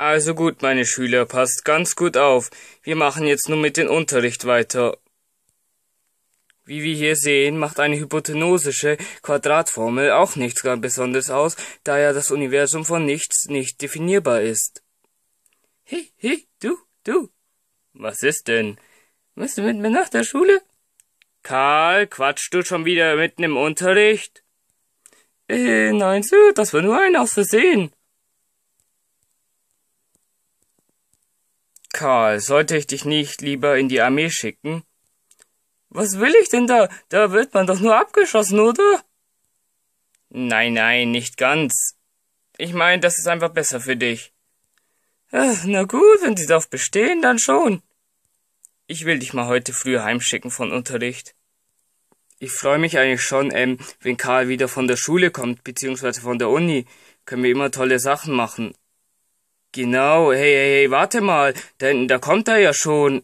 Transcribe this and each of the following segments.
Also gut, meine Schüler, passt ganz gut auf. Wir machen jetzt nur mit dem Unterricht weiter. Wie wir hier sehen, macht eine hypotenosische Quadratformel auch nichts ganz Besonderes aus, da ja das Universum von nichts nicht definierbar ist. Hi, hi, du, du. Was ist denn? Müsst du mit mir nach der Schule? Karl, quatschst du schon wieder mitten im Unterricht? Äh, nein, Sir, das war nur ein aus Versehen. Karl, sollte ich dich nicht lieber in die Armee schicken? Was will ich denn da? Da wird man doch nur abgeschossen, oder? Nein, nein, nicht ganz. Ich meine, das ist einfach besser für dich. Ach, na gut, wenn sie darauf bestehen, dann schon. Ich will dich mal heute früh heimschicken von Unterricht. Ich freue mich eigentlich schon, ähm, wenn Karl wieder von der Schule kommt, beziehungsweise von der Uni, können wir immer tolle Sachen machen. Genau, hey, hey, hey, warte mal, denn da kommt er ja schon.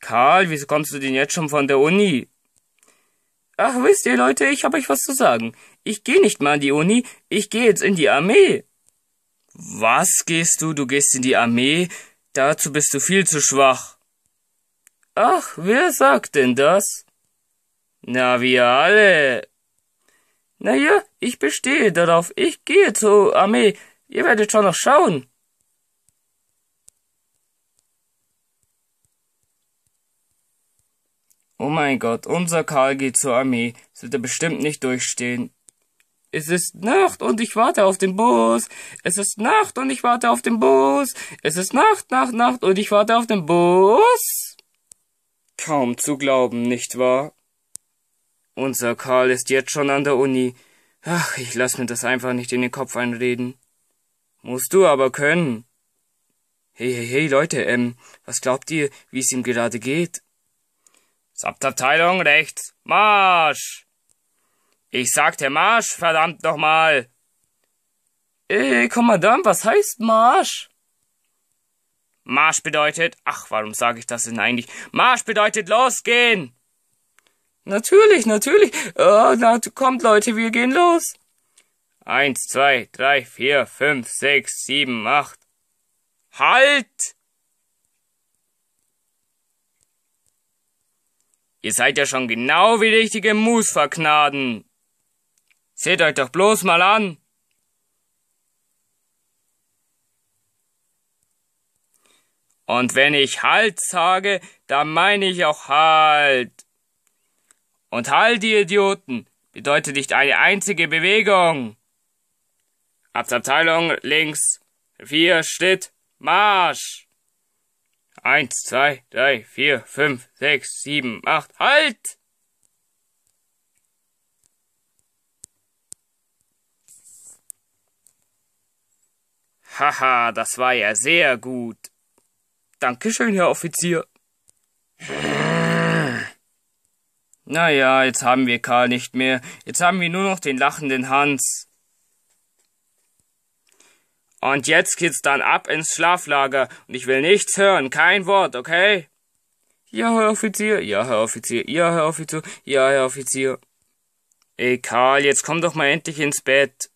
Karl, wieso kommst du denn jetzt schon von der Uni? Ach, wisst ihr, Leute, ich hab euch was zu sagen. Ich geh nicht mal an die Uni, ich geh jetzt in die Armee. Was gehst du? Du gehst in die Armee? Dazu bist du viel zu schwach. Ach, wer sagt denn das? Na, wir alle. Na ja, ich bestehe darauf. Ich gehe zur Armee. Ihr werdet schon noch schauen. Oh mein Gott, unser Karl geht zur Armee. Das wird er bestimmt nicht durchstehen. Es ist Nacht und ich warte auf den Bus. Es ist Nacht und ich warte auf den Bus. Es ist Nacht, Nacht, Nacht und ich warte auf den Bus. Kaum zu glauben, nicht wahr? Unser Karl ist jetzt schon an der Uni. Ach, ich lass mir das einfach nicht in den Kopf einreden. Musst du aber können. Hey, hey, hey, Leute, ähm, was glaubt ihr, wie es ihm gerade geht? Subtabteilung rechts, Marsch! Ich sagte Marsch, verdammt nochmal! Ey, Kommandant, was heißt Marsch? Marsch bedeutet, ach, warum sage ich das denn eigentlich? Marsch bedeutet losgehen! Natürlich, natürlich. Oh, na, kommt Leute, wir gehen los. Eins, zwei, drei, vier, fünf, sechs, sieben, acht. Halt! Ihr seid ja schon genau wie richtige Mus Seht euch doch bloß mal an. Und wenn ich Halt sage, dann meine ich auch Halt. Und halt, die Idioten, bedeutet nicht eine einzige Bewegung. Abteilung links. Vier steht Marsch. Eins, zwei, drei, vier, fünf, sechs, sieben, acht. Halt! Haha, das war ja sehr gut. Dankeschön, Herr Offizier. Na ja, jetzt haben wir Karl nicht mehr. Jetzt haben wir nur noch den lachenden Hans. Und jetzt geht's dann ab ins Schlaflager und ich will nichts hören, kein Wort, okay? Ja, Herr Offizier, ja, Herr Offizier, ja, Herr Offizier, ja, Herr Offizier. Ey, Karl, jetzt komm doch mal endlich ins Bett.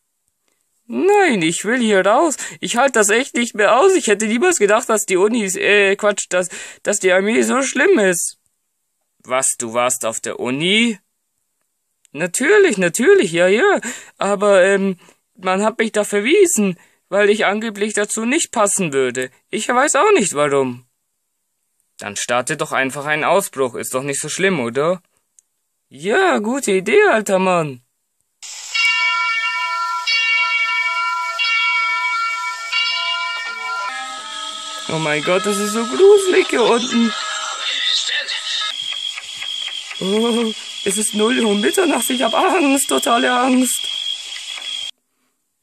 Nein, ich will hier raus. Ich halte das echt nicht mehr aus. Ich hätte niemals gedacht, dass die Unis, äh, Quatsch, dass, dass die Armee so schlimm ist. Was, du warst auf der Uni? Natürlich, natürlich, ja, ja. Aber, ähm, man hat mich da verwiesen, weil ich angeblich dazu nicht passen würde. Ich weiß auch nicht warum. Dann starte doch einfach einen Ausbruch, ist doch nicht so schlimm, oder? Ja, gute Idee, alter Mann. Oh mein Gott, das ist so gruselig hier unten. Oh, es ist null Uhr Mitternacht, ich hab Angst, totale Angst.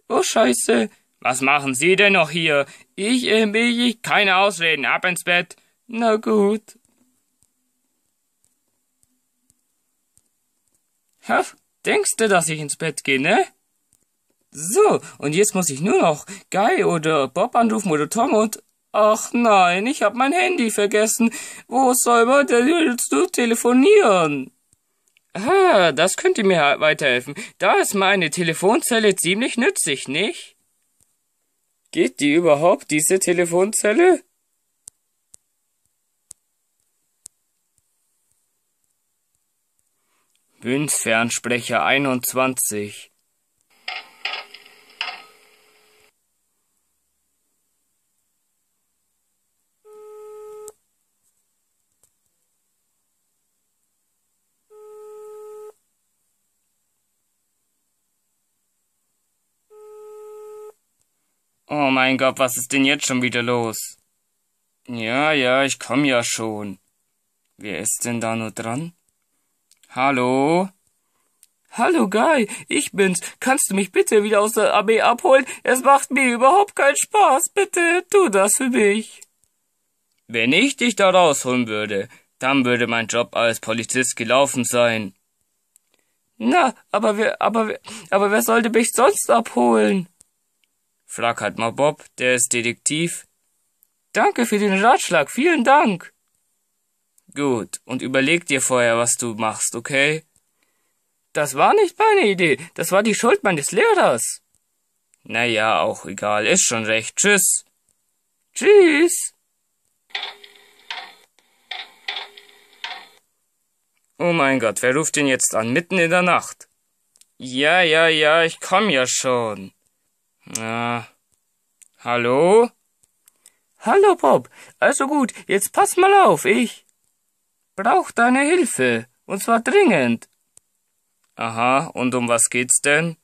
Oh, Scheiße. Was machen Sie denn noch hier? Ich, äh, mich, ich, keine Ausreden, ab ins Bett. Na gut. Hä? Denkst du, dass ich ins Bett gehe, ne? So, und jetzt muss ich nur noch Guy oder Bob anrufen oder Tom und Ach nein, ich hab mein Handy vergessen. Wo soll man denn willst du telefonieren? Ah, das könnte mir weiterhelfen. Da ist meine Telefonzelle ziemlich nützlich, nicht? Geht die überhaupt, diese Telefonzelle? Bünsfernsprecher 21 Oh mein Gott, was ist denn jetzt schon wieder los? Ja, ja, ich komm ja schon. Wer ist denn da nur dran? Hallo? Hallo Guy, ich bin's. Kannst du mich bitte wieder aus der AB abholen? Es macht mir überhaupt keinen Spaß. Bitte, tu das für mich. Wenn ich dich da rausholen würde, dann würde mein Job als Polizist gelaufen sein. Na, aber wer, aber, aber wer sollte mich sonst abholen? Frag halt mal Bob, der ist Detektiv. Danke für den Ratschlag, vielen Dank. Gut, und überleg dir vorher, was du machst, okay? Das war nicht meine Idee, das war die Schuld meines Lehrers. Naja, auch egal, ist schon recht. Tschüss. Tschüss. Oh mein Gott, wer ruft denn jetzt an, mitten in der Nacht? Ja, ja, ja, ich komm ja schon. Na, äh, hallo? Hallo, Bob. Also gut, jetzt pass mal auf, ich brauch deine Hilfe. Und zwar dringend. Aha, und um was geht's denn?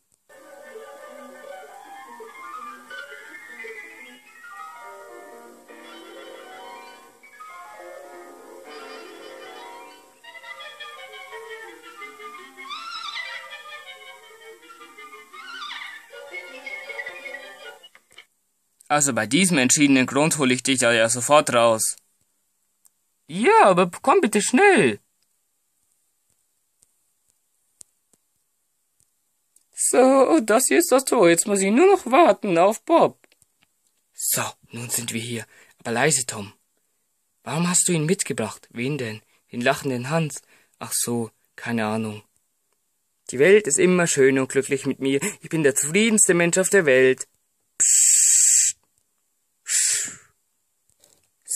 Also bei diesem entschiedenen Grund hole ich dich da ja sofort raus. Ja, aber komm bitte schnell. So, das hier ist das Tor. Jetzt muss ich nur noch warten auf Bob. So, nun sind wir hier. Aber leise, Tom. Warum hast du ihn mitgebracht? Wen denn? Den lachenden Hans? Ach so, keine Ahnung. Die Welt ist immer schön und glücklich mit mir. Ich bin der zufriedenste Mensch auf der Welt. Psst.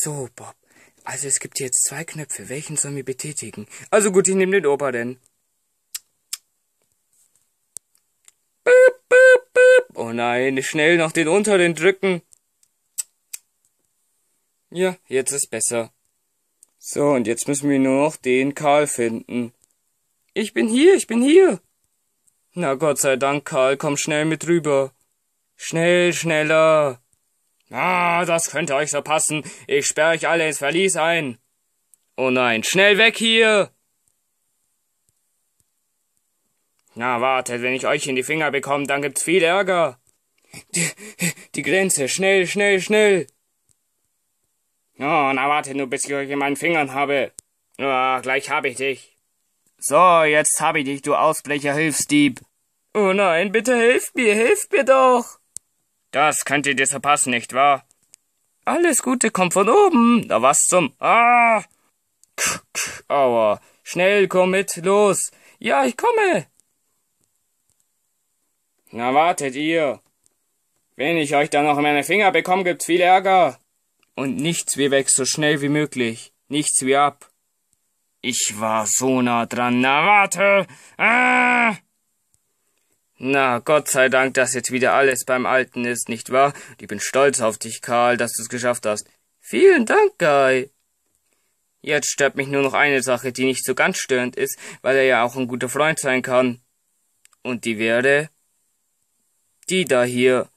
So, Bob. Also es gibt jetzt zwei Knöpfe. Welchen sollen wir betätigen? Also gut, ich nehme den Opa denn. Oh nein, schnell noch den unteren drücken. Ja, jetzt ist besser. So, und jetzt müssen wir nur noch den Karl finden. Ich bin hier, ich bin hier. Na Gott sei Dank, Karl, komm schnell mit rüber. Schnell, schneller. Ah, das könnte euch so passen. Ich sperre euch alle ins Verlies ein. Oh nein, schnell weg hier! Na, wartet, wenn ich euch in die Finger bekomme, dann gibt's viel Ärger. Die, die Grenze, schnell, schnell, schnell! Oh, na wartet nur, bis ich euch in meinen Fingern habe. Ah, gleich hab ich dich. So, jetzt hab ich dich, du Ausblecher Hilfsdieb. Oh nein, bitte hilf mir, hilf mir doch! Das könntet ihr verpassen, nicht wahr? Alles Gute kommt von oben. Na was zum. Ah! K -k Aua. Schnell, komm mit, los. Ja, ich komme. Na, wartet ihr. Wenn ich euch dann noch meine Finger bekomme, gibt's viel Ärger. Und nichts wie weg, so schnell wie möglich. Nichts wie ab. Ich war so nah dran. Na, warte. Ah! Na, Gott sei Dank, dass jetzt wieder alles beim Alten ist, nicht wahr? ich bin stolz auf dich, Karl, dass du es geschafft hast. Vielen Dank, Guy. Jetzt stört mich nur noch eine Sache, die nicht so ganz störend ist, weil er ja auch ein guter Freund sein kann. Und die wäre die da hier.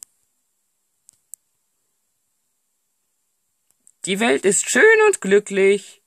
Die Welt ist schön und glücklich.